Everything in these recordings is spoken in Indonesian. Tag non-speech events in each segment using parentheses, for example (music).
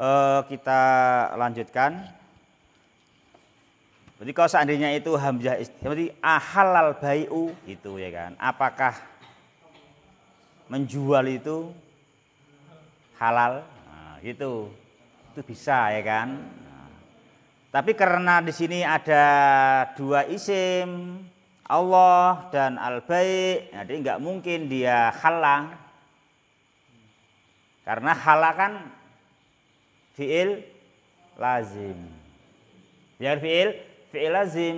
eh, kita lanjutkan. Jadi kalau seandainya itu hamzah istimewa ya, ahalal bai'u itu ya kan. Apakah menjual itu halal? Nah, gitu. Itu bisa ya kan. Nah, tapi karena di sini ada dua isim Allah dan al baik, nah, jadi nggak mungkin dia halal. Karena halal kan fiil lazim. biar fiil fiil lazim.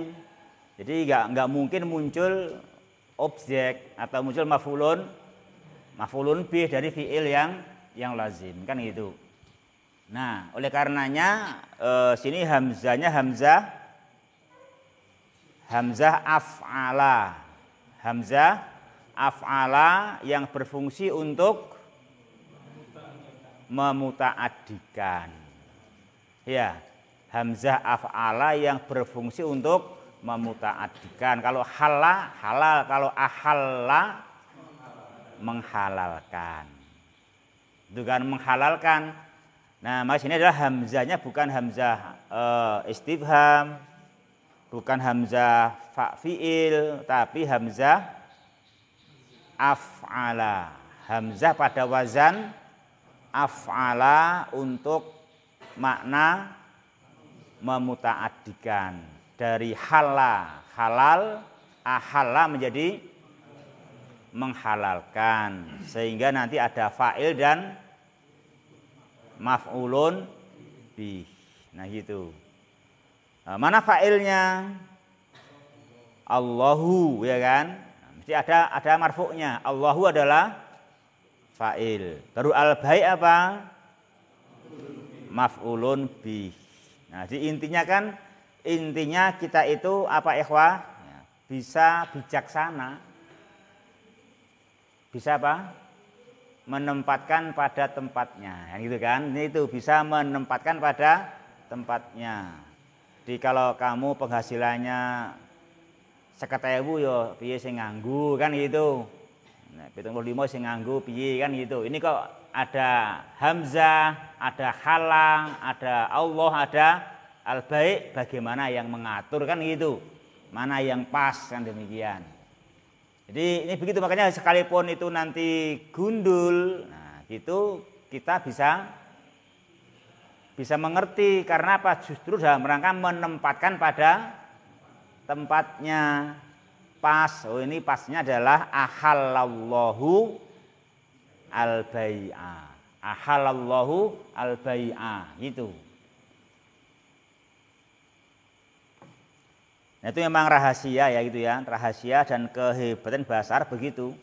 Jadi nggak nggak mungkin muncul objek atau muncul mafulun mafulun bih dari fiil yang yang lazim kan gitu. Nah, oleh karenanya e, sini hamzanya hamzah hamzah af'ala. Hamzah af'ala yang berfungsi untuk memutaadikan. Ya, hamzah af'ala yang berfungsi untuk memutaadikan. Kalau hala halal, kalau ahalla menghalalkan. Itu kan menghalalkan. Nah, mas ini adalah hamzahnya bukan hamzah e, istifham, bukan hamzah fa tapi hamzah af'ala. Hamzah pada wazan af'ala untuk makna memutaadikan dari hala halal ahala menjadi menghalalkan sehingga nanti ada fa'il dan maf'ulun bi nah gitu nah, mana fa'ilnya Allahu ya kan mesti ada ada marfuknya Allahu adalah fa'il. Terus al-bai apa? Maf'ulun bih. Nah, di intinya kan intinya kita itu apa ikhwah? Ya, bisa bijaksana. Bisa apa? Menempatkan pada tempatnya. Yang gitu kan? Ini itu bisa menempatkan pada tempatnya. Jadi kalau kamu penghasilannya seketewu yo piye sing nganggu kan gitu. Nah, pitung puluh lima sing nganggu piye kan gitu. Ini kok ada hamzah, ada halang, ada Allah, ada al-baik bagaimana yang mengatur kan gitu. Mana yang pas kan demikian. Jadi ini begitu makanya sekalipun itu nanti gundul, nah itu kita bisa bisa mengerti karena apa justru dalam rangka menempatkan pada tempatnya pas. Oh ini pasnya adalah ahalallahu al Ahalallahu al Itu. Nah, itu memang rahasia ya gitu ya. Rahasia dan kehebatan bahasa Arab begitu.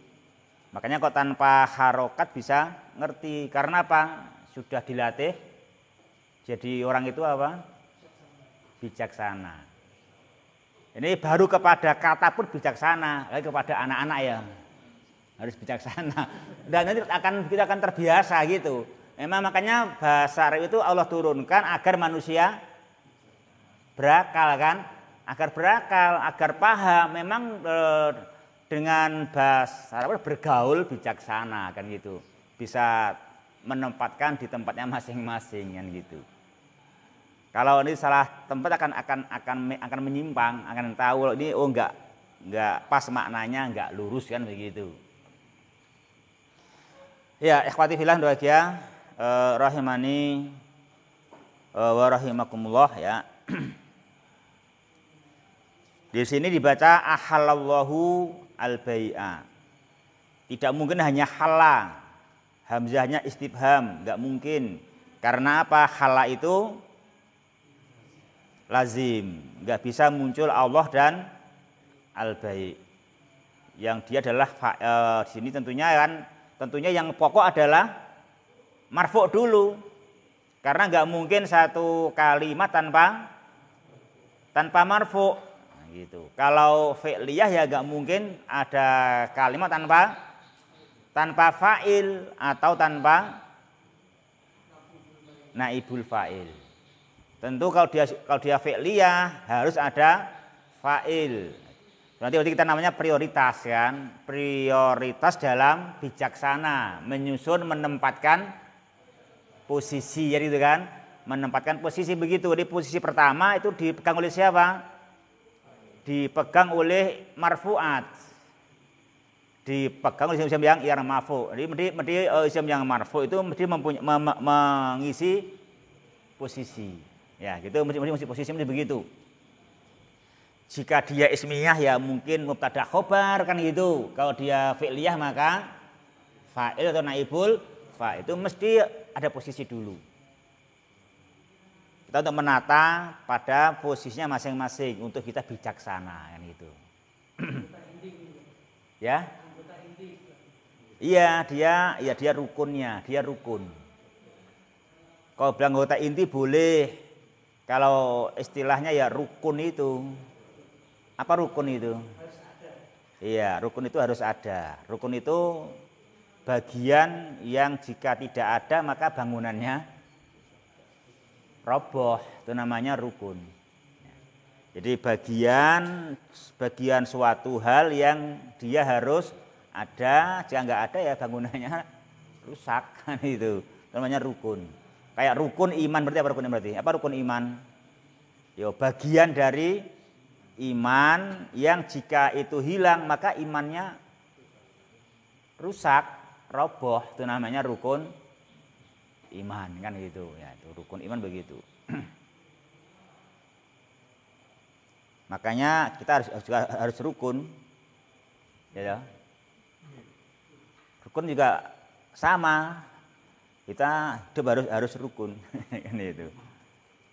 Makanya kok tanpa harokat bisa ngerti. Karena apa? Sudah dilatih. Jadi orang itu apa? Bijaksana. Ini baru kepada kata pun bijaksana, lagi kepada anak-anak ya harus bijaksana. (laughs) Dan nanti akan kita akan terbiasa gitu. Memang makanya bahasa Arab itu Allah turunkan agar manusia berakal kan, agar berakal, agar paham. Memang e, dengan bahasa Arab bergaul bijaksana kan gitu. Bisa menempatkan di tempatnya masing-masing kan gitu. Kalau ini salah tempat akan akan akan akan menyimpang, akan tahu kalau ini oh enggak enggak pas maknanya, enggak lurus kan begitu. Ya, ikhwati fillah doa eh, rahimani eh, wa rahimakumullah ya. (clears throat) Di sini dibaca ahalallahu albai'a alba'i'a. Tidak mungkin hanya hala. Hamzahnya istibham, enggak mungkin. Karena apa? Hala itu lazim. Nggak bisa muncul Allah dan al-baik. Yang dia adalah e, di sini tentunya kan tentunya yang pokok adalah marfuk dulu. Karena nggak mungkin satu kalimat tanpa tanpa marfuk nah, gitu. Kalau fi'liyah ya nggak mungkin ada kalimat tanpa tanpa fa'il atau tanpa naibul fa'il. Tentu kalau dia kalau dia fi'liyah harus ada fa'il. nanti berarti kita namanya prioritas kan. Prioritas dalam bijaksana, menyusun, menempatkan posisi jadi ya, itu kan. Menempatkan posisi begitu. jadi posisi pertama itu dipegang oleh siapa? Dipegang oleh marfuat. Dipegang oleh isim yang yang marfu. Jadi mesti mesti isim yang marfu itu mesti mempunyai, mem, mengisi posisi. Ya, gitu mesti mesti posisi mesti begitu. Jika dia ismiyah ya mungkin mubtada khobar kan gitu. Kalau dia fi'liyah maka fa'il atau naibul fa itu mesti ada posisi dulu. Kita untuk menata pada posisinya masing-masing untuk kita bijaksana kan gitu. (clears throat) ya. Iya, dia ya dia rukunnya, dia rukun. Kalau bilang anggota inti boleh, kalau istilahnya ya rukun itu. Apa rukun itu? Iya, rukun itu harus ada. Rukun itu bagian yang jika tidak ada maka bangunannya roboh. Itu namanya rukun. Jadi bagian bagian suatu hal yang dia harus ada, jika nggak ada ya bangunannya rusak (laughs) itu. Namanya rukun. Kayak rukun iman berarti apa rukun iman berarti? Apa rukun iman? Yo, bagian dari iman yang jika itu hilang maka imannya rusak, roboh. Itu namanya rukun iman kan gitu ya. Itu rukun iman begitu. (clears throat) Makanya kita harus juga harus rukun. Ya, ya. Rukun juga sama kita hidup harus harus rukun (laughs) ini itu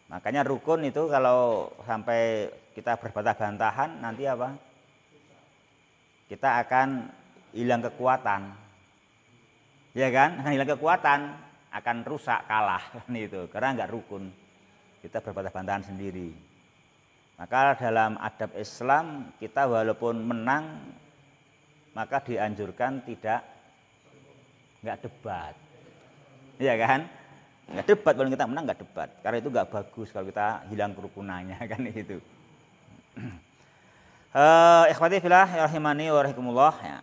makanya rukun itu kalau sampai kita berbantah-bantahan nanti apa kita akan hilang kekuatan ya kan akan hilang kekuatan akan rusak kalah ini (laughs) kan itu karena nggak rukun kita berbantah-bantahan sendiri maka dalam adab Islam kita walaupun menang maka dianjurkan tidak nggak debat Ya kan? Nggak debat, kalau kita menang nggak debat. Karena itu nggak bagus kalau kita hilang kerukunannya (laughs) kan itu. Uh, (clears throat) eh, ikhwati ya rahimani wa ya.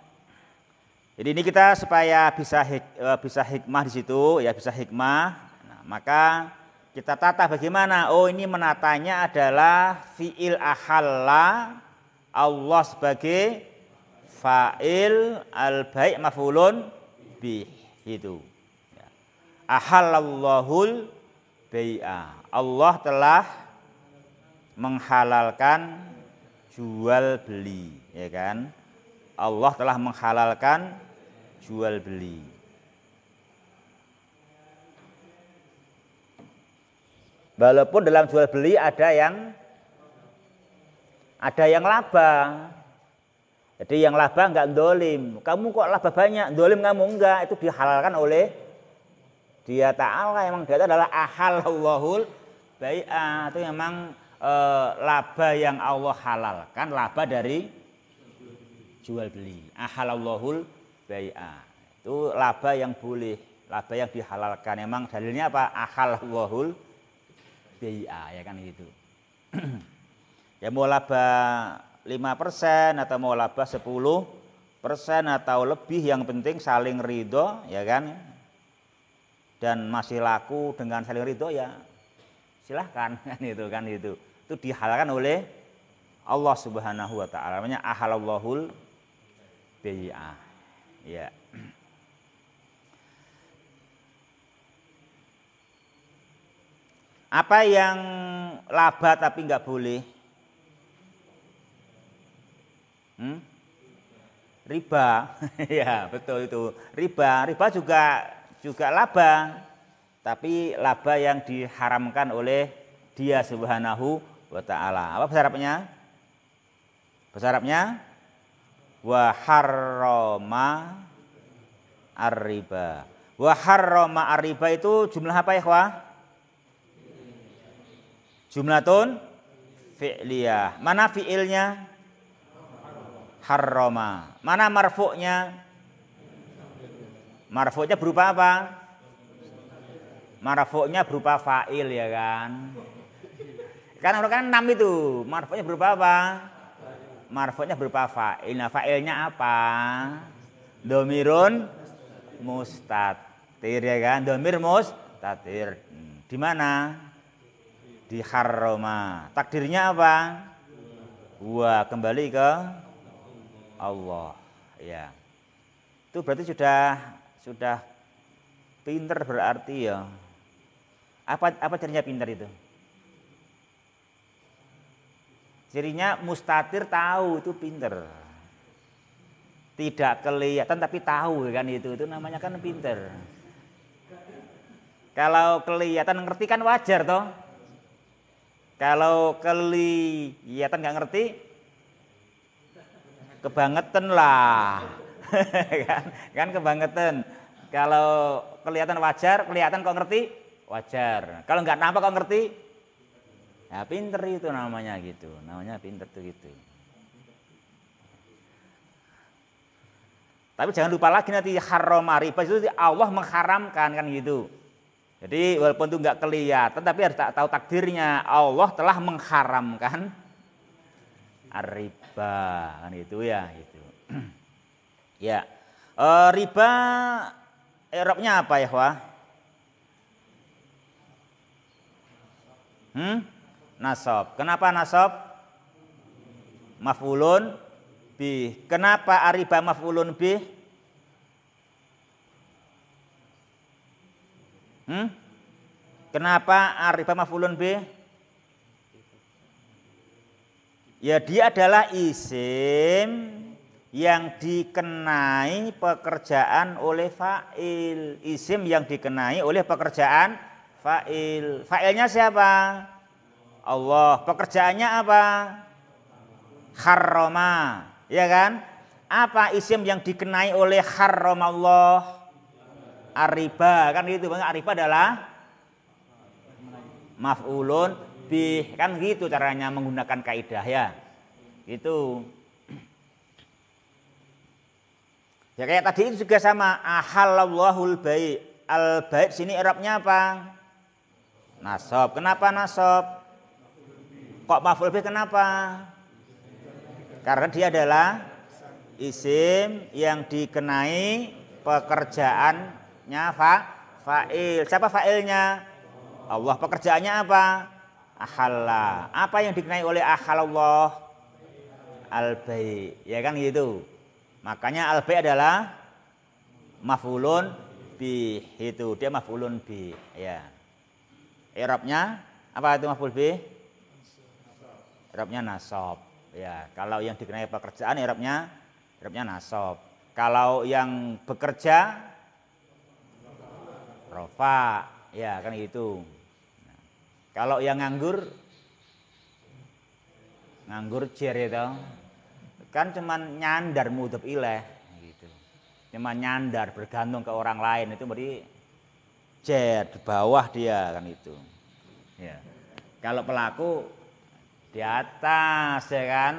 Jadi ini kita supaya bisa hik, eh, bisa hikmah di situ ya bisa hikmah. Nah, maka kita tata bagaimana? Oh ini menatanya adalah fiil ahalla Allah sebagai fa'il al baik mafulun bih itu ahalallahul bai'a. Allah telah menghalalkan jual beli, ya kan? Allah telah menghalalkan jual beli. Walaupun dalam jual beli ada yang ada yang laba. Jadi yang laba enggak dolim. Kamu kok laba banyak? Dolim kamu enggak. Itu dihalalkan oleh dia Ta'ala emang dia itu adalah Allahul bai'ah. Itu memang e, laba yang Allah halalkan, laba dari jual beli. ahal wahul bai'ah. Itu laba yang boleh, laba yang dihalalkan. Emang dalilnya apa? ahal wahul bai'ah ya kan gitu. (clears throat) ya mau laba 5% atau mau laba 10 persen atau lebih yang penting saling ridho ya kan dan masih laku dengan saling ridho ya silahkan (laughs) kan itu kan itu itu dihalalkan oleh Allah Subhanahu wa taala namanya ahalallahul bai'ah ya Apa yang laba tapi nggak boleh? Hmm? Riba, (laughs) ya betul itu. Riba, riba juga juga laba, tapi laba yang diharamkan oleh dia subhanahu wa ta'ala. Apa bahasa Arabnya? Bahasa Arabnya? Wa harroma arriba. Wa harroma arriba itu jumlah apa ya, kwa Jumlah tun fi'liyah. Mana fi'ilnya? Harroma. Mana marfuknya? Marfuknya berupa apa? Marfuknya berupa fa'il ya kan. Karena orang kan enam itu, marfuknya berupa apa? Marfuknya berupa fa'il. Nah, fa'ilnya apa? Domirun mustatir ya kan. Domir mustatir. Hmm, di mana? Di haroma. Takdirnya apa? Wah, kembali ke Allah. Ya. Itu berarti sudah sudah pinter berarti ya apa apa cirinya pinter itu cirinya mustatir tahu itu pinter tidak kelihatan tapi tahu kan itu itu namanya kan pinter kalau kelihatan ngerti kan wajar toh kalau kelihatan nggak ngerti kebangetan lah (laughs) kan, kan kebangetan kalau kelihatan wajar, kelihatan kok ngerti, wajar. Kalau nggak nampak kok ngerti, ya pinter itu namanya gitu. Namanya pinter itu. gitu. Tapi jangan lupa lagi nanti haram riba itu Allah mengharamkan kan gitu. Jadi walaupun itu nggak kelihatan tapi harus tahu takdirnya Allah telah mengharamkan riba kan itu ya gitu. (clears throat) ya e, riba Eropnya apa ya, Wah? Hmm? Nasob. Kenapa nasob? Mafulun bi. Kenapa ariba mafulun bi? Hmm? Kenapa ariba mafulun bi? Ya dia adalah isim yang dikenai pekerjaan oleh fa'il. Isim yang dikenai oleh pekerjaan fa'il. Fa'ilnya siapa? Allah. Pekerjaannya apa? Harroma. Ya kan? Apa isim yang dikenai oleh harroma Allah? Ariba. Kan gitu. Ariba adalah maf'ulun bih. Kan gitu caranya menggunakan kaidah ya. itu Ya kayak tadi itu juga sama. Ahallallahul baik Al baik sini Arabnya apa? Nasab. Kenapa nasab? Kok maful bih kenapa? Karena dia adalah isim yang dikenai pekerjaannya fa fa'il. Siapa fa'ilnya? Allah. Pekerjaannya apa? Ahalla. Apa yang dikenai oleh ahalallah? Al baik? Ya kan gitu. Makanya al adalah mafulun bi itu dia mafulun bi ya. Irabnya apa itu maful bi? Irabnya nasab. Ya, kalau yang dikenai pekerjaan irabnya irabnya nasab. Kalau yang bekerja rofa. Ya, kan itu kalau yang nganggur nganggur cer itu Kan cuman nyandar mudhab ileh gitu. Cuman nyandar bergantung ke orang lain itu berarti jet di bawah dia kan itu. Ya. Kalau pelaku di atas ya kan.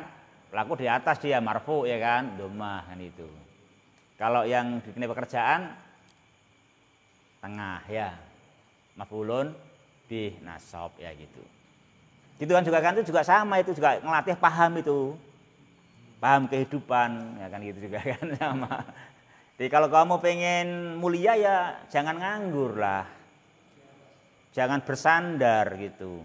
Pelaku di atas dia marfu ya kan, domah kan itu. Kalau yang dikenai pekerjaan tengah ya. Mafulun di nasab ya gitu. Gitu kan juga kan itu juga sama itu juga ngelatih paham itu paham kehidupan, ya kan gitu juga (laughs) kan sama. Jadi kalau kamu pengen mulia ya jangan nganggur lah. Jangan bersandar gitu.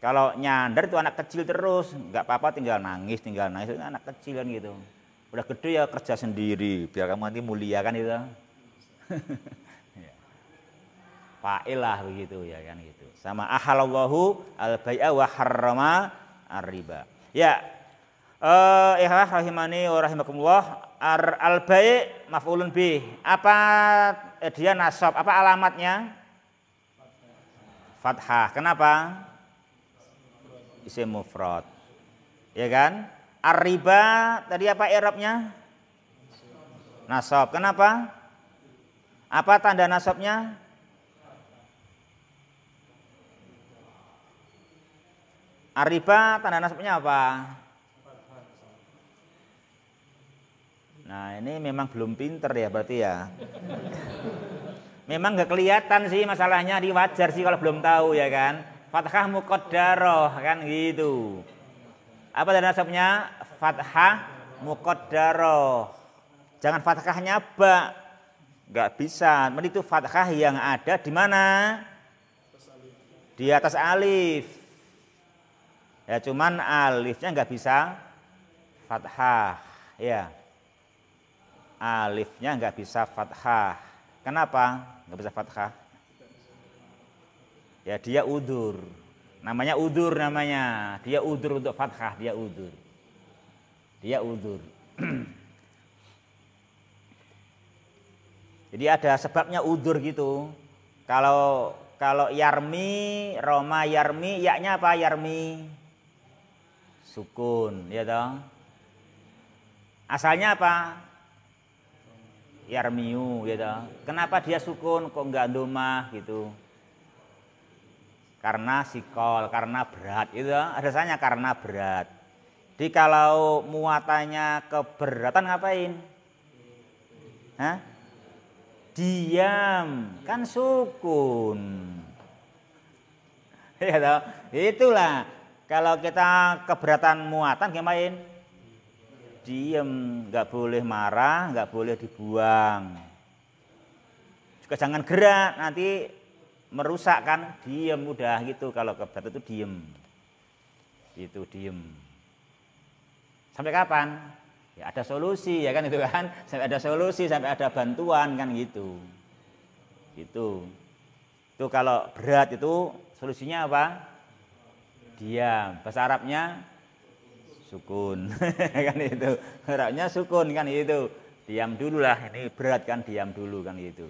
Kalau nyandar itu anak kecil terus, nggak apa-apa tinggal nangis, tinggal nangis itu kan anak kecil kan gitu. Udah gede ya kerja sendiri, biar kamu nanti mulia kan itu. (laughs) Ya. Fa'ilah begitu ya kan gitu. Sama ahalallahu al-bai'a wa harrama ar-riba. Ya, Eh ya, rahimani wa rahimakumullah ar al baik maf'ulun bi Apa eh, dia nasab? Apa alamatnya? Fathah. Kenapa? Isim mufrad. Ya kan? arriba tadi apa i'rabnya? Nasab. Kenapa? Apa tanda nasabnya? arriba tanda nasabnya apa? Nah ini memang belum pinter ya berarti ya. memang gak kelihatan sih masalahnya di wajar sih kalau belum tahu ya kan. Fathah mukodaroh kan gitu. Apa tanda nasabnya? Fathah mukodaroh. Jangan fathahnya ba. gak bisa. Mending itu fathah yang ada di mana? Di atas alif. Ya cuman alifnya gak bisa fathah. Ya alifnya nggak bisa fathah. Kenapa nggak bisa fathah? Ya dia udur. Namanya udur namanya. Dia udur untuk fathah, dia udur. Dia udur. (clears throat) Jadi ada sebabnya udur gitu. Kalau kalau yarmi, Roma yarmi, yaknya apa yarmi? Sukun, ya dong. Asalnya apa? yarmiu gitu. Kenapa dia sukun kok enggak domah gitu? Karena sikol, karena berat itu, Ada sanya karena berat. Jadi kalau muatannya keberatan ngapain? Hah? Diam, kan sukun. Ya Itulah kalau kita keberatan muatan ngapain? diem, nggak boleh marah, nggak boleh dibuang. Juga jangan gerak, nanti merusak kan, diem udah gitu. Kalau kebetulan itu diem, itu diem. Sampai kapan? Ya ada solusi ya kan itu kan, sampai ada solusi, sampai ada bantuan kan gitu. Itu. Itu kalau berat itu solusinya apa? Diam. Bahasa Arabnya sukun (laughs) kan itu haraknya sukun kan itu diam dulu lah ini berat kan diam dulu kan itu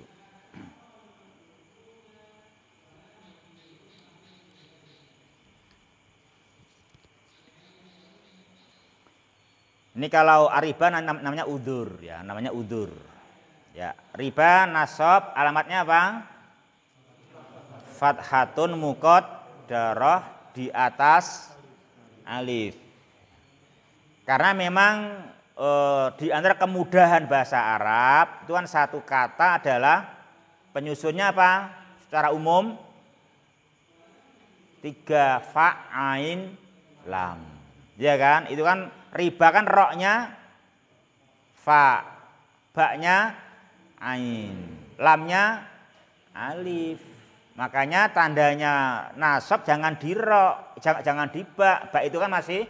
Ini kalau ariba namanya udur ya, namanya udur. Ya, riba nasab alamatnya apa? Fathatun mukot darah di atas alif. Karena memang e, di antara kemudahan bahasa Arab itu kan satu kata adalah penyusunnya apa? Secara umum tiga fa ain lam. Ya kan? Itu kan riba kan roknya fa, baknya ain, lamnya alif. Makanya tandanya nasab jangan dirok, jangan, jangan dibak. Bak itu kan masih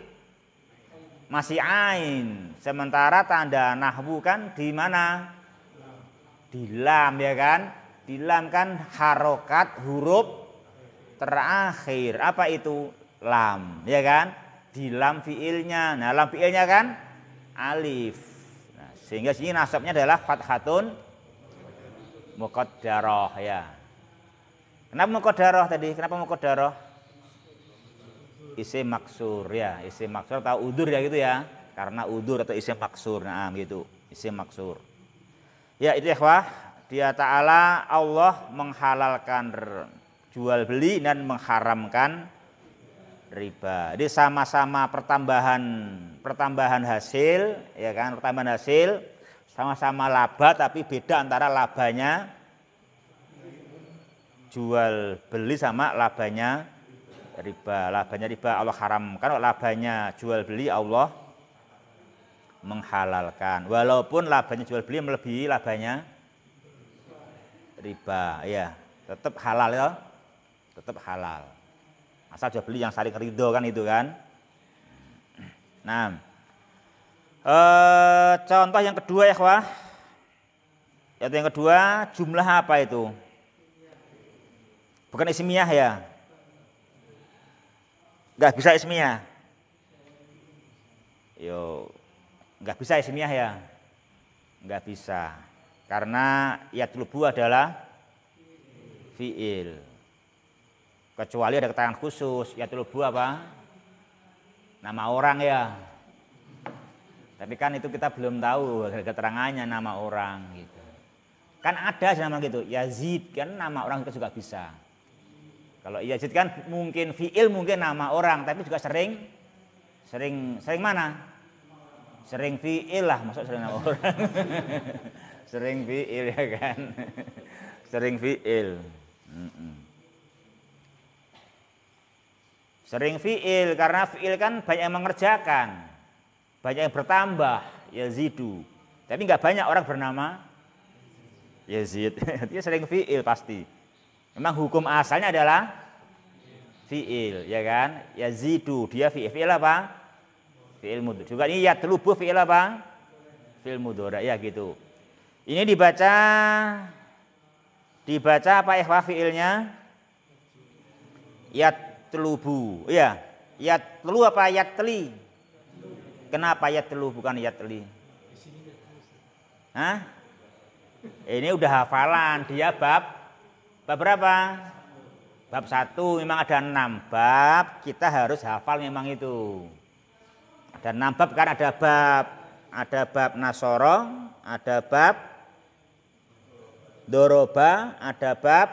masih ain. Sementara tanda nahwu kan di mana? Di lam ya kan? Di lam kan harokat huruf terakhir. Apa itu? Lam ya kan? Di lam fiilnya. Nah lam fiilnya kan alif. Nah, sehingga sini nasabnya adalah fathatun mukodaroh ya. Kenapa mukodaroh tadi? Kenapa mukodaroh? isi maksur ya isi maksur atau udur ya gitu ya karena udur atau isi maksur nah gitu isi maksur ya itu ya wah dia taala Allah menghalalkan jual beli dan mengharamkan riba jadi sama-sama pertambahan pertambahan hasil ya kan pertambahan hasil sama-sama laba tapi beda antara labanya jual beli sama labanya riba labanya riba Allah haramkan labanya jual beli Allah menghalalkan walaupun labanya jual beli melebihi labanya riba ya tetap halal ya tetap halal asal jual beli yang saling ridho kan itu kan nah e, contoh yang kedua ya wah yaitu yang kedua jumlah apa itu bukan ismiyah ya Enggak bisa ismiyah. Yo, enggak bisa ismiyah ya? Enggak bisa. Karena yatlubu adalah fiil. Kecuali ada keterangan khusus, yatlubu apa? Nama orang ya. Tapi kan itu kita belum tahu keterangannya nama orang gitu. Kan ada nama gitu, Yazid kan nama orang itu juga bisa. Kalau Yazid kan mungkin fiil mungkin nama orang, tapi juga sering sering sering mana? Sering fiil lah, masuk sering nama orang. (laughs) sering fiil ya kan. (laughs) sering fiil. Sering fiil karena fiil kan banyak yang mengerjakan. Banyak yang bertambah, Yazidu. Tapi nggak banyak orang bernama Yazid. (laughs) Dia sering fiil pasti. Memang hukum asalnya adalah fiil, ya kan? Ya zidu dia fiil. Fiil apa? Fiil mudur Juga ini ya telubuh fiil apa? Fiil mudhari, ya gitu. Ini dibaca dibaca apa ikhfa fiilnya? Yat telubu, ya. yatlu apa Yatli. teli? Kenapa yatlu telu bukan yatli? teli? Hah? Ini udah hafalan, dia bab Bab berapa? Bab satu memang ada enam bab, kita harus hafal memang itu. Ada enam bab kan ada bab, ada bab nasoro, ada bab doroba, ada bab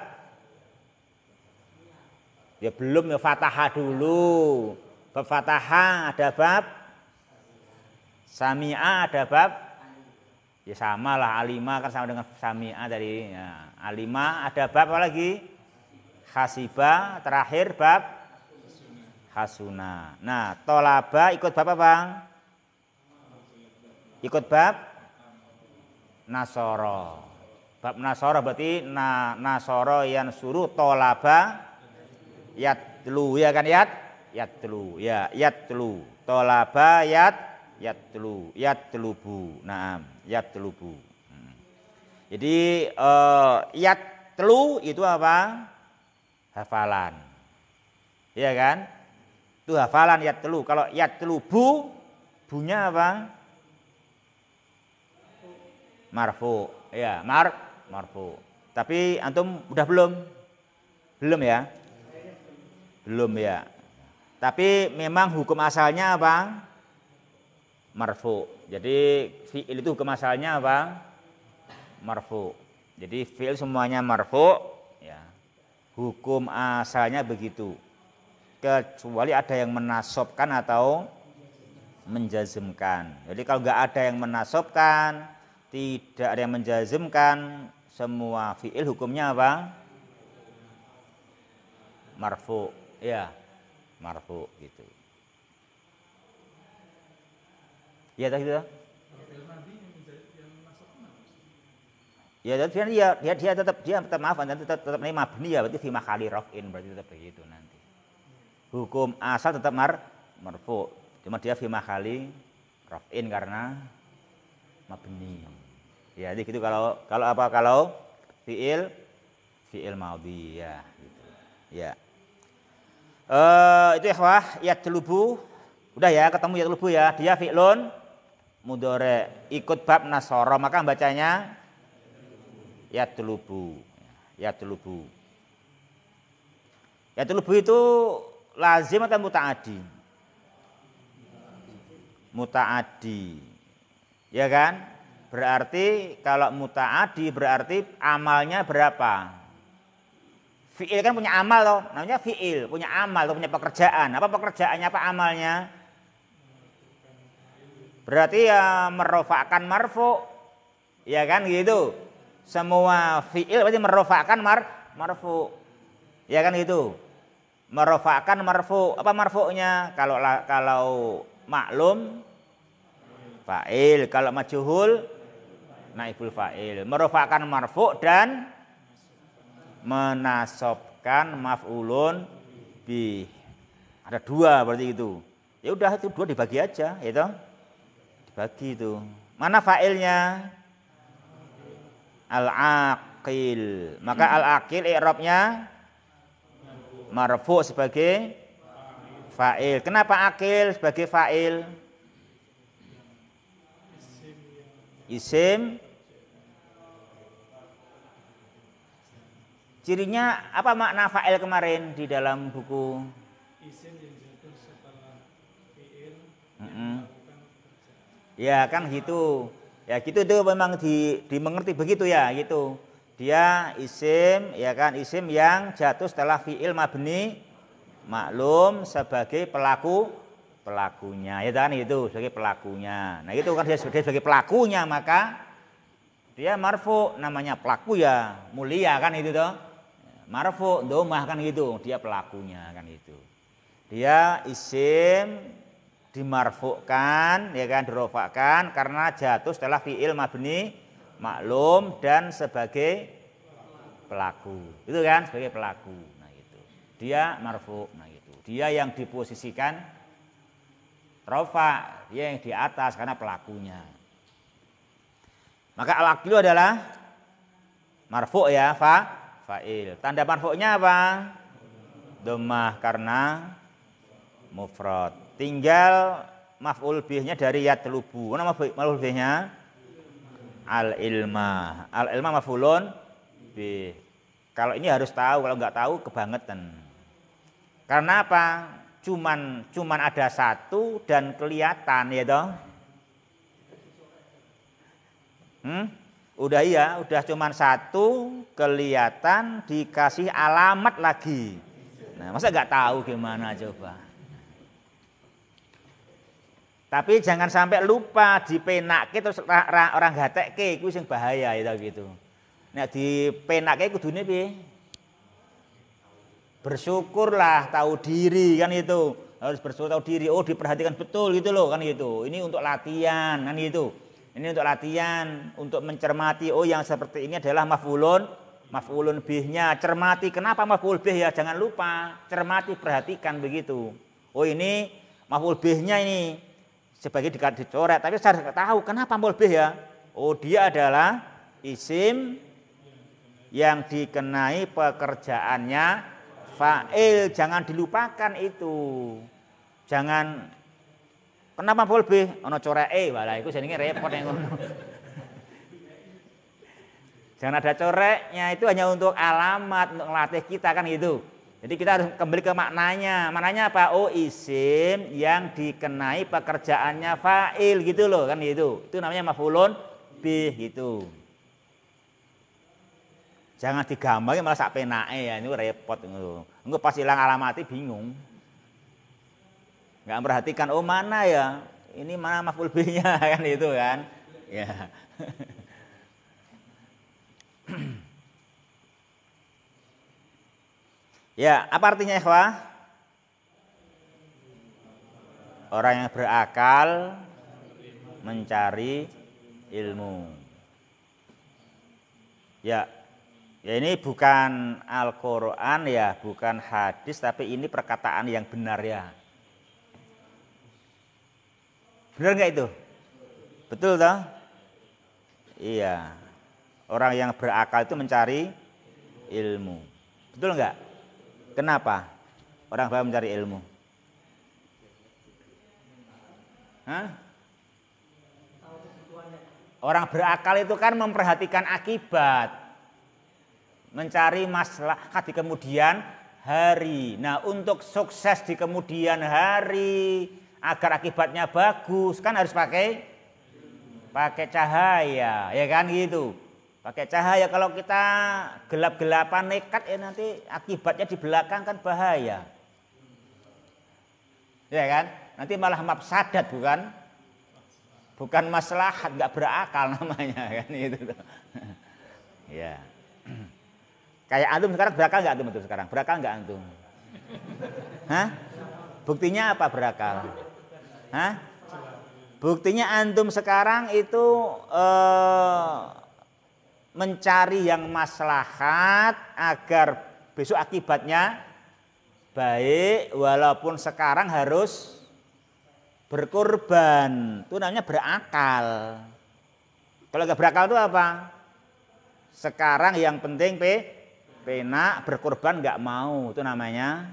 ya belum ya fatahah dulu. Bab fatahah ada bab sami'a ada bab Ya sama lah alima kan sama dengan samia dari Ya. Alima ada bab apa lagi? Hasiba terakhir bab hasuna. Nah, tolaba ikut bab apa, Bang? Ikut bab nasoro. Bab nasoro berarti na, nasoro yang suruh tolaba yatlu ya kan yat yatlu ya yatlu tolaba yat yatlu yatlubu. Naam yatlubu. telubu. Hmm. Jadi uh, eh, yatlu itu apa? Hafalan. Iya kan? Itu hafalan yatlu. Kalau telubu, bunya apa? Marfu. Ya, mar marfu. Tapi antum udah belum? Belum ya? Belum ya. Tapi memang hukum asalnya apa? marfu. Jadi fi'il itu hukum asalnya apa? Marfu. Jadi fi'il semuanya marfu ya. Hukum asalnya begitu. Kecuali ada yang menasobkan atau menjazmkan. Jadi kalau nggak ada yang menasobkan, tidak ada yang menjazmkan, semua fi'il hukumnya apa? Marfu. Ya, marfu gitu. Ya tadi itu. Ya tapi kan dia, dia dia tetap dia tetap maaf dan tetap tetap ini mabni ya berarti kali rock in berarti tetap begitu nanti. Hukum asal tetap mar merfu. Cuma dia kali rock in karena mabni. Ya jadi gitu kalau kalau apa kalau fiil fiil maudhi ya gitu. Ya. Eh uh, itu ikhwah ya telubu. Udah ya ketemu ya telubu ya. Dia fi'lun mudore ikut bab nasoro maka bacanya ya telubu ya telubu ya telubu itu lazim atau mutaadi mutaadi ya kan berarti kalau mutaadi berarti amalnya berapa fiil kan punya amal loh namanya fiil punya amal loh punya pekerjaan apa pekerjaannya apa amalnya Berarti ya merofakkan marfu. Ya kan gitu. Semua fiil berarti merofakkan mar marfu. Ya kan gitu. Merofakkan marfu. Apa marfu'nya? Kalau kalau maklum fa'il, kalau majuhul naibul fa'il. Merofakkan marfu dan menasobkan maf'ulun bi Ada dua berarti itu. Ya udah itu dua dibagi aja, gitu. Bagi itu. Mana failnya? Al-aqil. Maka hmm. al-aqil i'rabnya marfu sebagai fa'il. Kenapa akil sebagai fa'il? Isim Cirinya apa makna fa'il kemarin di dalam buku? Isim yang Ya kan gitu. Ya gitu itu memang di, dimengerti begitu ya gitu. Dia isim ya kan isim yang jatuh setelah fiil mabni maklum sebagai pelaku pelakunya ya kan itu sebagai pelakunya. Nah itu kan dia, sebagai pelakunya maka dia marfu namanya pelaku ya mulia kan itu toh. Marfu domah kan gitu dia pelakunya kan itu. Dia isim dimarfukkan ya kan dirofakkan karena jatuh setelah fiil mabni maklum dan sebagai pelaku itu kan sebagai pelaku nah itu dia marfu nah itu dia yang diposisikan rofa dia yang di atas karena pelakunya maka al adalah marfu ya fa fa'il tanda marfuknya apa domah karena mufrad Tinggal maf'ul bihnya dari yatlubu. nama maf'ul bihnya? Al ilma. Al ilma maf'ulun bih. Kalau ini harus tahu, kalau nggak tahu kebangetan. Karena apa? Cuman cuman ada satu dan kelihatan ya dong. Hmm? Udah iya, udah cuman satu kelihatan dikasih alamat lagi. Nah, masa nggak tahu gimana coba? Tapi jangan sampai lupa di dipenakke terus orang orang gatekke iku sing bahaya ya gitu. di Nek dipenakke kudune piye? Bersyukurlah tahu diri kan itu. Harus bersyukur tahu diri. Oh, diperhatikan betul gitu loh kan itu. Ini untuk latihan kan itu. Ini untuk latihan, untuk mencermati oh yang seperti ini adalah mafulun mafulun bihnya cermati kenapa maful bih ya jangan lupa cermati perhatikan begitu oh ini maful bihnya ini sebagai dicoret, tapi saya tidak tahu kenapa mulbih ya. Oh, dia adalah isim yang dikenai pekerjaannya fa'il. Jangan dilupakan itu. Jangan kenapa mulbih? Ono coreke, eh, walah itu jenenge repot yang Jangan ada coretnya itu hanya untuk alamat, untuk melatih kita kan gitu. Jadi kita harus kembali ke maknanya. Maknanya apa? Oh isim yang dikenai pekerjaannya fa'il gitu loh kan gitu. Itu namanya mafulun bih gitu. Jangan digambarin malah sak penake ya ini repot gitu. Enggak pas hilang alamat, bingung. Enggak memperhatikan oh mana ya? Ini mana maful (laughs) kan itu kan. Ya. (laughs) Ya, apa artinya ikhwah? Orang yang berakal mencari ilmu. Ya, ya ini bukan Al-Quran ya, bukan hadis, tapi ini perkataan yang benar ya. Benar nggak itu? Betul toh? Iya. Orang yang berakal itu mencari ilmu. Betul nggak? Kenapa? Orang baru mencari ilmu. Hah? Orang berakal itu kan memperhatikan akibat. Mencari masalah nah, di kemudian hari. Nah untuk sukses di kemudian hari. Agar akibatnya bagus. Kan harus pakai pakai cahaya. Ya kan gitu pakai cahaya kalau kita gelap-gelapan nekat ya nanti akibatnya di belakang kan bahaya ya kan nanti malah mafsadat bukan bukan maslahat nggak berakal (laughs) namanya kan itu (laughs) ya kayak antum sekarang berakal nggak antum antum sekarang berakal nggak antum hah buktinya apa berakal hah buktinya antum sekarang itu eh, mencari yang maslahat agar besok akibatnya baik walaupun sekarang harus berkorban. Itu namanya berakal. Kalau nggak berakal itu apa? Sekarang yang penting pe, penak berkorban nggak mau. Itu namanya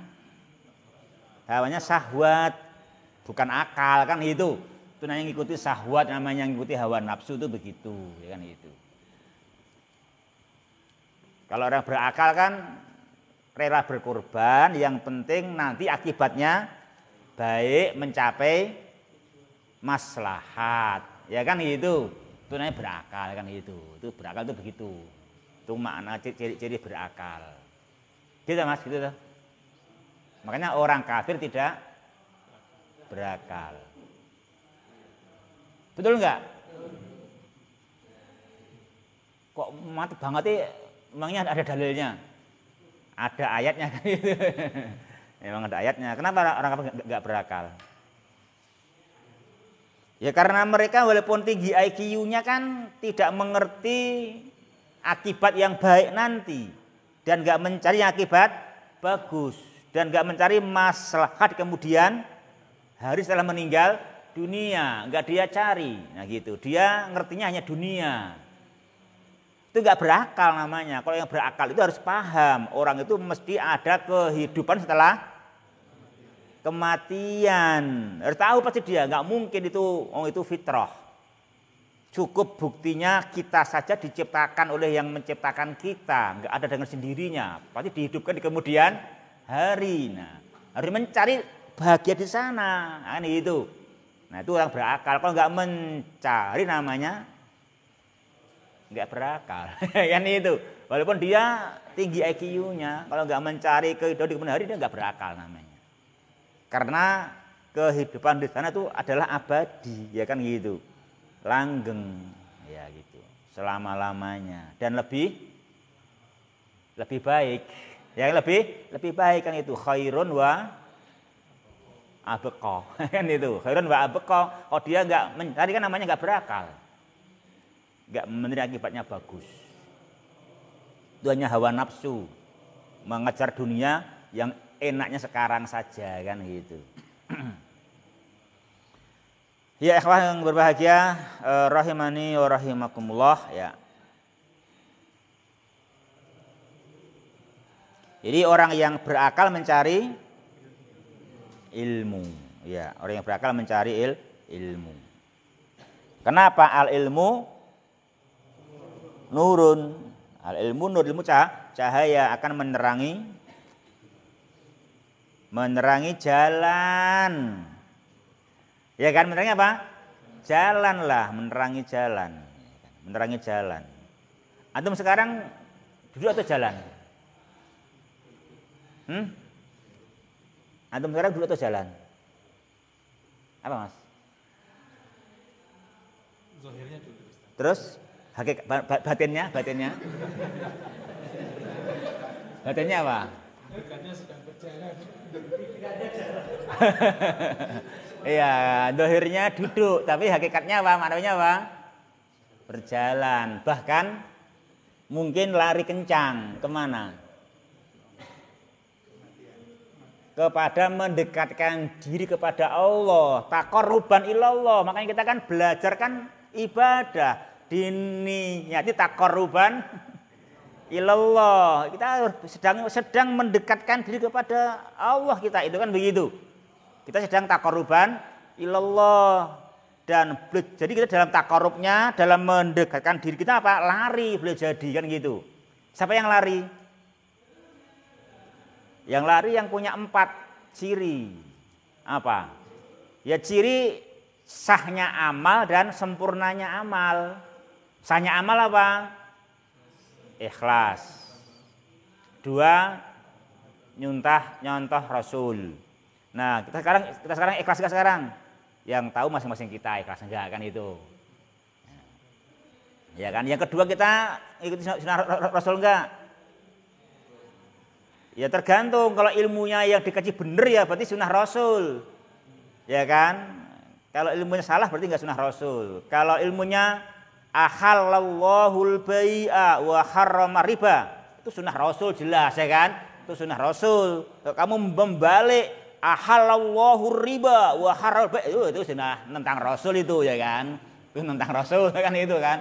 hawanya sahwat bukan akal kan itu. Itu namanya ngikuti sahwat, namanya ngikuti hawa nafsu itu begitu, ya kan itu. Kalau orang berakal kan rela berkorban, yang penting nanti akibatnya baik mencapai maslahat. Ya kan gitu. Itu namanya berakal kan gitu. Itu berakal itu begitu. Itu makna ciri-ciri berakal. Gitu Mas, gitu tuh. Makanya orang kafir tidak berakal. Betul enggak? Kok mati banget sih Emangnya ada dalilnya? Ada ayatnya kan gitu. Memang (laughs) ada ayatnya. Kenapa orang kafir nggak berakal? Ya karena mereka walaupun tinggi IQ-nya kan tidak mengerti akibat yang baik nanti dan nggak mencari akibat bagus dan nggak mencari maslahat kemudian hari setelah meninggal dunia nggak dia cari nah gitu dia ngertinya hanya dunia itu nggak berakal namanya. Kalau yang berakal itu harus paham. Orang itu mesti ada kehidupan setelah kematian. Harus tahu pasti dia. Nggak mungkin itu, oh itu fitrah. Cukup buktinya kita saja diciptakan oleh yang menciptakan kita. Nggak ada dengan sendirinya. Pasti dihidupkan di kemudian hari. Nah, harus mencari bahagia di sana. Nah, itu. Nah itu orang berakal. Kalau nggak mencari namanya nggak berakal (laughs) kan itu walaupun dia tinggi IQ-nya kalau nggak mencari kehidupan di kemudian hari dia nggak berakal namanya karena kehidupan di sana itu adalah abadi ya kan gitu langgeng ya gitu selama lamanya dan lebih lebih baik yang lebih lebih baik kan itu khairun wa abeko (laughs) kan itu khairun wa abeko oh dia nggak tadi kan namanya nggak berakal nggak menerima akibatnya bagus. Itu hanya hawa nafsu, mengejar dunia yang enaknya sekarang saja kan gitu. (clears throat) ya ikhwah yang berbahagia, eh, rahimani wa rahimakumullah ya. Jadi orang yang berakal mencari ilmu. Ya, orang yang berakal mencari il, ilmu. Kenapa al ilmu? nurun al ilmu nur ilmu cah, cahaya akan menerangi menerangi jalan ya kan menerangi apa jalan lah menerangi jalan menerangi jalan antum sekarang duduk atau jalan hmm? antum sekarang duduk atau jalan apa mas Zohirnya terus Hakikat batinnya, batinnya. Batinnya apa? (laughs) Iya, dohirnya duduk, tapi hakikatnya apa? Maknanya apa? Berjalan, bahkan mungkin lari kencang. Kemana? Kepada mendekatkan diri kepada Allah. Takor ruban ilallah. Makanya kita kan belajar kan ibadah dini diniyati takoruban (laughs) ilallah. Kita sedang sedang mendekatkan diri kepada Allah kita. Itu kan begitu. Kita sedang takoruban ilallah dan jadi kita dalam takorupnya dalam mendekatkan diri kita apa lari boleh jadi kan gitu siapa yang lari yang lari yang punya empat ciri apa ya ciri sahnya amal dan sempurnanya amal Sanya amal apa? Ikhlas. Dua, nyuntah nyontoh Rasul. Nah, kita sekarang kita sekarang ikhlas gak sekarang? Yang tahu masing-masing kita ikhlas enggak kan itu. Ya kan? Yang kedua kita ikuti sunnah Rasul enggak? Ya tergantung kalau ilmunya yang dikaji benar ya berarti sunnah Rasul. Ya kan? Kalau ilmunya salah berarti enggak sunnah Rasul. Kalau ilmunya ahallallahul bai'a wa harrama riba. Itu sunnah Rasul jelas ya kan? Itu sunnah Rasul. kamu membalik ahallallahu riba wa harrama itu, itu sunnah tentang Rasul itu ya kan? Itu tentang Rasul (laughs) kan itu kan.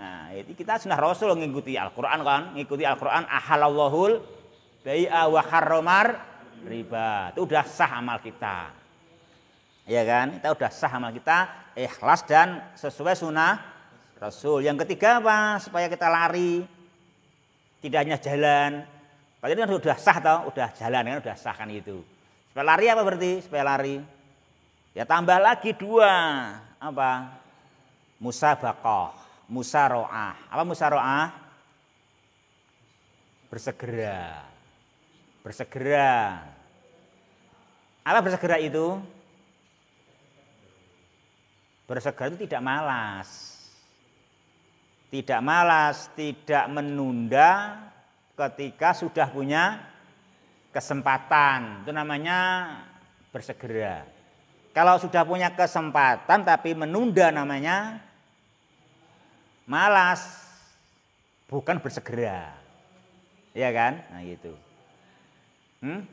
Nah, itu kita sunnah Rasul mengikuti Al-Qur'an kan? mengikuti Al-Qur'an ahallallahul bai'a wa harramar riba. Itu udah sah amal kita. Ya kan? Kita udah sah amal kita ikhlas dan sesuai sunnah Rasul. Yang ketiga apa? Supaya kita lari. Tidak hanya jalan. Kalau ini sudah sah tau, sudah jalan kan sudah sah kan itu. Supaya lari apa berarti? Supaya lari. Ya tambah lagi dua. Apa? Musabaqah, Musaroah. Apa musaroah? Bersegera. Bersegera. Apa bersegera itu? Bersegera itu tidak malas tidak malas, tidak menunda ketika sudah punya kesempatan. Itu namanya bersegera. Kalau sudah punya kesempatan tapi menunda namanya malas, bukan bersegera. Iya kan? Nah gitu. Hmm?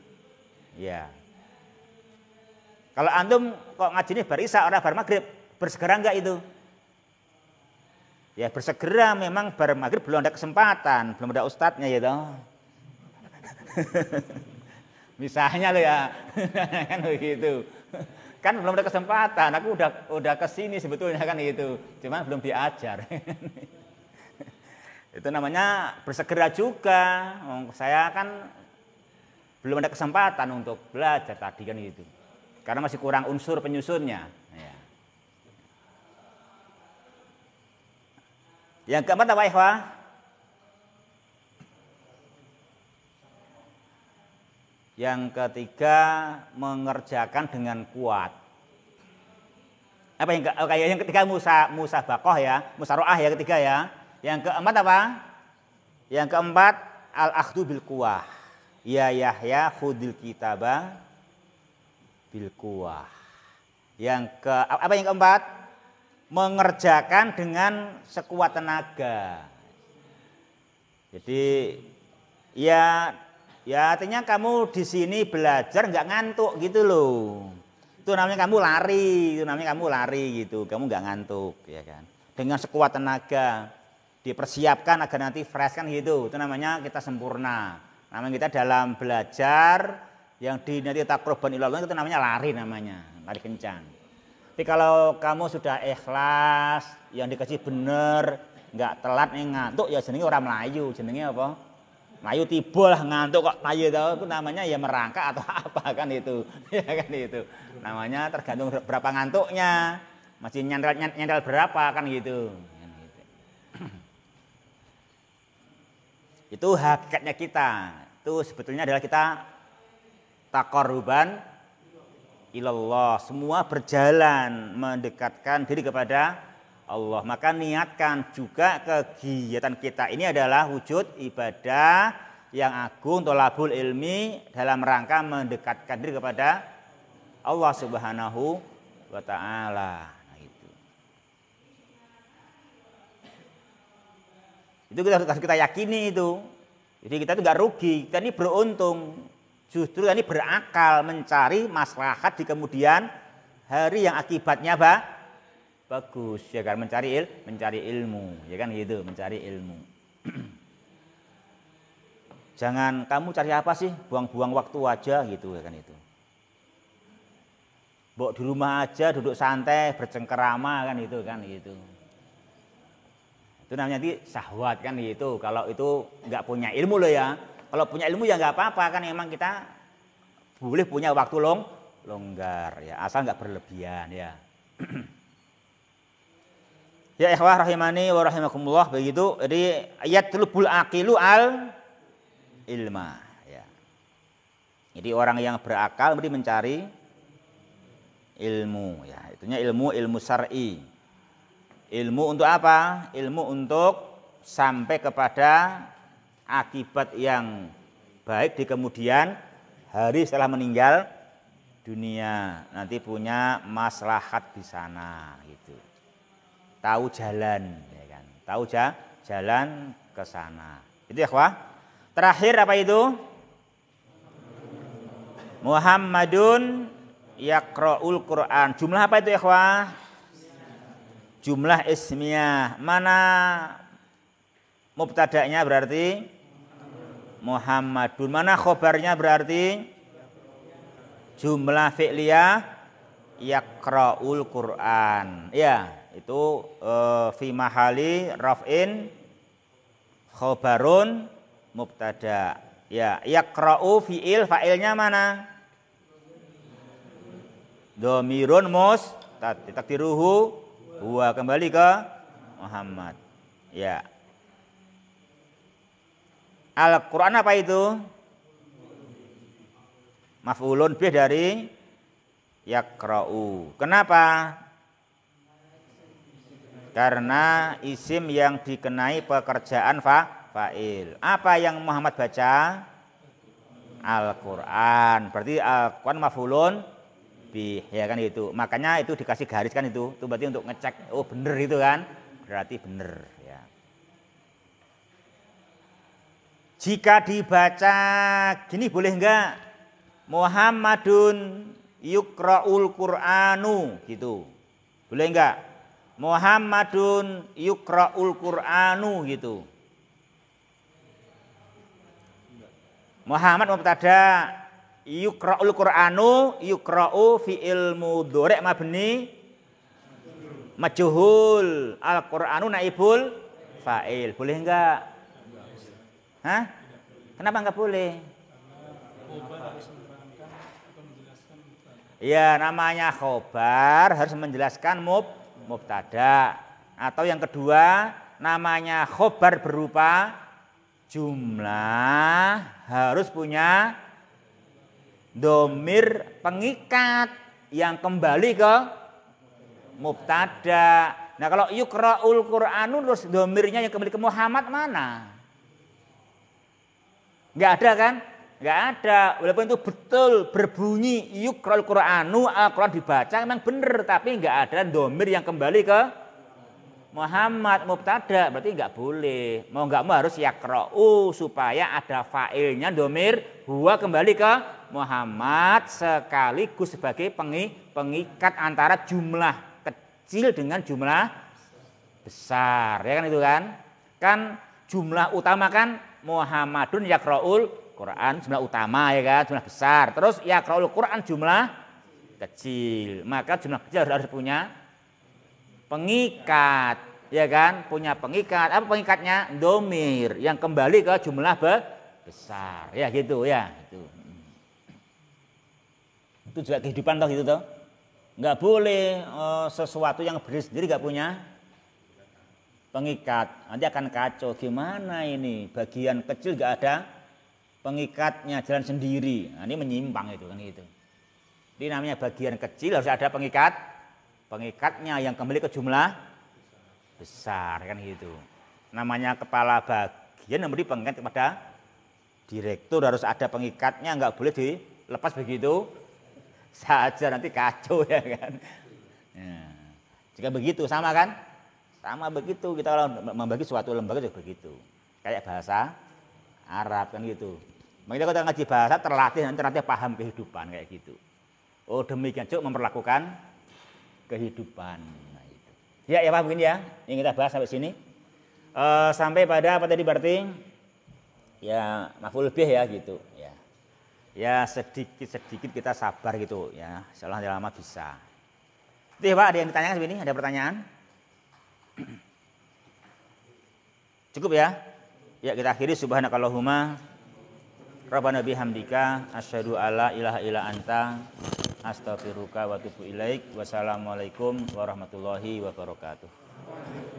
Ya. Kalau antum kok ngajinya barisa orang bar maghrib, bersegera enggak itu? Ya bersegera memang bar maghrib belum ada kesempatan, belum ada ustadznya ya toh. (laughs) Misalnya lo ya, (laughs) kan begitu. Kan belum ada kesempatan, aku udah udah kesini sebetulnya kan gitu. Cuman belum diajar. (laughs) itu namanya bersegera juga. Oh, saya kan belum ada kesempatan untuk belajar tadi kan gitu. Karena masih kurang unsur penyusunnya. Yang keempat apa ikhwah? Yang ketiga mengerjakan dengan kuat. Apa yang oh, kayak okay, yang ketiga Musa Musa Bakoh ya, Musaroah ya ketiga ya. Yang keempat apa? Yang keempat al akhdu bil kuah. Ya Yahya khudil kitabah bil kuah. Yang ke apa yang keempat? mengerjakan dengan sekuat tenaga. Jadi ya ya artinya kamu di sini belajar nggak ngantuk gitu loh. Itu namanya kamu lari, itu namanya kamu lari gitu. Kamu nggak ngantuk ya kan. Dengan sekuat tenaga dipersiapkan agar nanti fresh kan gitu. Itu namanya kita sempurna. Namanya kita dalam belajar yang di nanti takroban ilallah itu namanya lari namanya, lari kencang. Tapi kalau kamu sudah ikhlas, yang dikasih benar, nggak telat nih ngantuk ya jenenge orang Melayu, jenenge apa? Melayu tiba lah ngantuk kok Melayu tau itu namanya ya merangkak atau (laughs) apa kan itu. ya kan itu. Namanya tergantung berapa ngantuknya. Masih nyantel nyantel berapa kan gitu. Itu hakikatnya kita. Itu sebetulnya adalah kita takoruban ilallah. Semua berjalan mendekatkan diri kepada Allah. Maka niatkan juga kegiatan kita ini adalah wujud ibadah yang agung tolabul ilmi dalam rangka mendekatkan diri kepada Allah Subhanahu wa taala. Nah, itu. Itu kita harus kita yakini itu. Jadi kita itu nggak rugi, kita ini beruntung Justru ini berakal mencari maslahat di kemudian hari yang akibatnya apa? bagus ya kan mencari il mencari ilmu ya kan gitu mencari ilmu. (clears throat) Jangan kamu cari apa sih buang-buang waktu aja gitu ya kan itu. Bok di rumah aja duduk santai bercengkerama kan itu kan gitu. Itu namanya nanti sahwat kan gitu. Kalau itu nggak punya ilmu loh ya kalau punya ilmu ya nggak apa-apa kan emang kita boleh punya waktu long longgar ya asal nggak berlebihan ya. (clears throat) ya ikhwah rahimani wa rahimakumullah begitu. Jadi ayat tulubul aqilu al ilma ya. Jadi orang yang berakal mesti mencari ilmu ya. Itunya ilmu ilmu syar'i. Ilmu untuk apa? Ilmu untuk sampai kepada akibat yang baik di kemudian hari setelah meninggal dunia. Nanti punya maslahat di sana gitu. Tahu jalan ya kan. Tahu ja, jalan ke sana. Itu ya, Wah. Terakhir apa itu? Muhammadun yakra'ul Quran. Jumlah apa itu ya, Wah? Jumlah ismiyah. Mana mubtada'nya berarti? Muhammadun. Mana khobarnya berarti? Jumlah fi'liyah yakra'ul Qur'an. Ya, itu eh, fi mahali raf'in khobarun mubtada. Ya, yakra'u fi'il fa'ilnya mana? Domirun mus takdiruhu huwa kembali ke Muhammad. Ya. Al-Quran apa itu? Maf'ulun bih dari yakra'u. Kenapa? Karena isim yang dikenai pekerjaan fa fa'il. Apa yang Muhammad baca? Al-Quran. Berarti Al-Quran maf'ulun bih. Ya kan itu. Makanya itu dikasih garis kan itu. Itu berarti untuk ngecek. Oh bener itu kan. Berarti bener. Jika dibaca gini boleh enggak? Muhammadun yukra'ul Qur'anu gitu. Boleh enggak? Muhammadun yukra'ul Qur'anu gitu. Muhammad mubtada yukra'ul Qur'anu yukra'u fi fi'il mudhari' mabni majhul al Qur'anu naibul fa'il. Boleh enggak? Hah? Kenapa nggak boleh? Ya namanya khobar harus menjelaskan mub, mubtada. Atau yang kedua namanya khobar berupa jumlah harus punya domir pengikat yang kembali ke mubtada. Nah kalau yukra'ul Qur'anun terus domirnya yang kembali ke Muhammad mana? Nggak ada kan? Nggak ada. Walaupun itu betul berbunyi yukrol Quranu, Al-Quran dibaca memang benar. Tapi nggak ada domir yang kembali ke Muhammad mubtada berarti nggak boleh. Mau nggak mau harus yakra'u supaya ada failnya domir huwa kembali ke Muhammad sekaligus sebagai pengi, pengikat antara jumlah kecil dengan jumlah besar ya kan itu kan kan jumlah utama kan Muhammadun yakraul Quran jumlah utama ya kan, jumlah besar. Terus yakraul Quran jumlah kecil. Maka jumlah kecil harus, harus punya pengikat ya kan, punya pengikat. Apa pengikatnya? Domir yang kembali ke jumlah be besar. Ya gitu ya, itu Itu juga kehidupan toh gitu toh. nggak boleh oh, sesuatu yang berdiri sendiri nggak punya pengikat. Nanti akan kacau. Gimana ini? Bagian kecil gak ada pengikatnya jalan sendiri. Nah, ini menyimpang itu kan gitu. Ini namanya bagian kecil harus ada pengikat. Pengikatnya yang kembali ke jumlah besar kan gitu. Namanya kepala bagian memberi pengikat kepada direktur harus ada pengikatnya nggak boleh dilepas begitu saja nanti kacau (laughs) ya kan. ya. jika begitu sama kan? sama begitu kita kalau membagi suatu lembaga juga begitu kayak bahasa Arab kan gitu makanya kita ngaji bahasa terlatih nanti nanti paham kehidupan kayak gitu oh demikian cuk memperlakukan kehidupan nah, itu. ya ya pak mungkin ya yang kita bahas sampai sini e, sampai pada apa tadi berarti ya maful lebih ya gitu ya ya sedikit sedikit kita sabar gitu ya selama lama bisa Tih, ya, pak ada yang ditanyakan sini ada pertanyaan (clears throat) Cukup ya? Ya kita akhiri subhanakallahumma Rabbana bihamdika asyhadu alla ilaha illa anta astaghfiruka wa atubu ilaik. Wassalamualaikum warahmatullahi wabarakatuh.